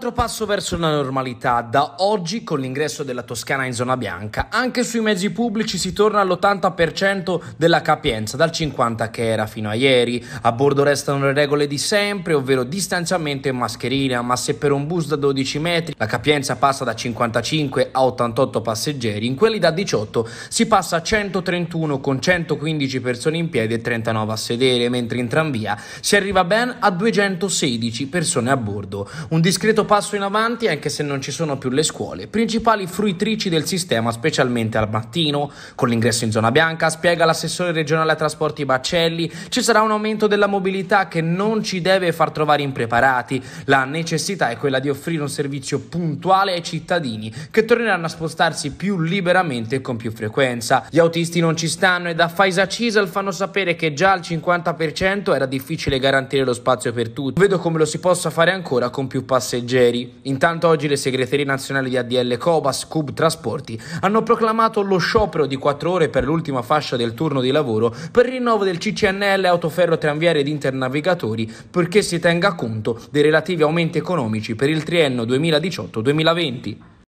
Altro passo verso la normalità. Da oggi, con l'ingresso della Toscana in zona bianca, anche sui mezzi pubblici si torna all'80% della capienza, dal 50 che era fino a ieri. A bordo restano le regole di sempre, ovvero distanziamento e mascherina, ma se per un bus da 12 metri la capienza passa da 55 a 88 passeggeri, in quelli da 18 si passa a 131 con 115 persone in piedi e 39 a sedere, mentre in tranvia si arriva ben a 216 persone a bordo. Un discreto passo in avanti anche se non ci sono più le scuole, principali fruitrici del sistema specialmente al mattino. Con l'ingresso in zona bianca, spiega l'assessore regionale a trasporti Baccelli, ci sarà un aumento della mobilità che non ci deve far trovare impreparati. La necessità è quella di offrire un servizio puntuale ai cittadini che torneranno a spostarsi più liberamente e con più frequenza. Gli autisti non ci stanno e da Faisa Cisal fanno sapere che già al 50% era difficile garantire lo spazio per tutti. Vedo come lo si possa fare ancora con più passeggeri passeggeri. Intanto oggi le segreterie nazionali di ADL Cobas, Cub Trasporti hanno proclamato lo sciopero di 4 ore per l'ultima fascia del turno di lavoro per il rinnovo del CCNL autoferro tranviario ed internavigatori perché si tenga conto dei relativi aumenti economici per il triennio 2018-2020.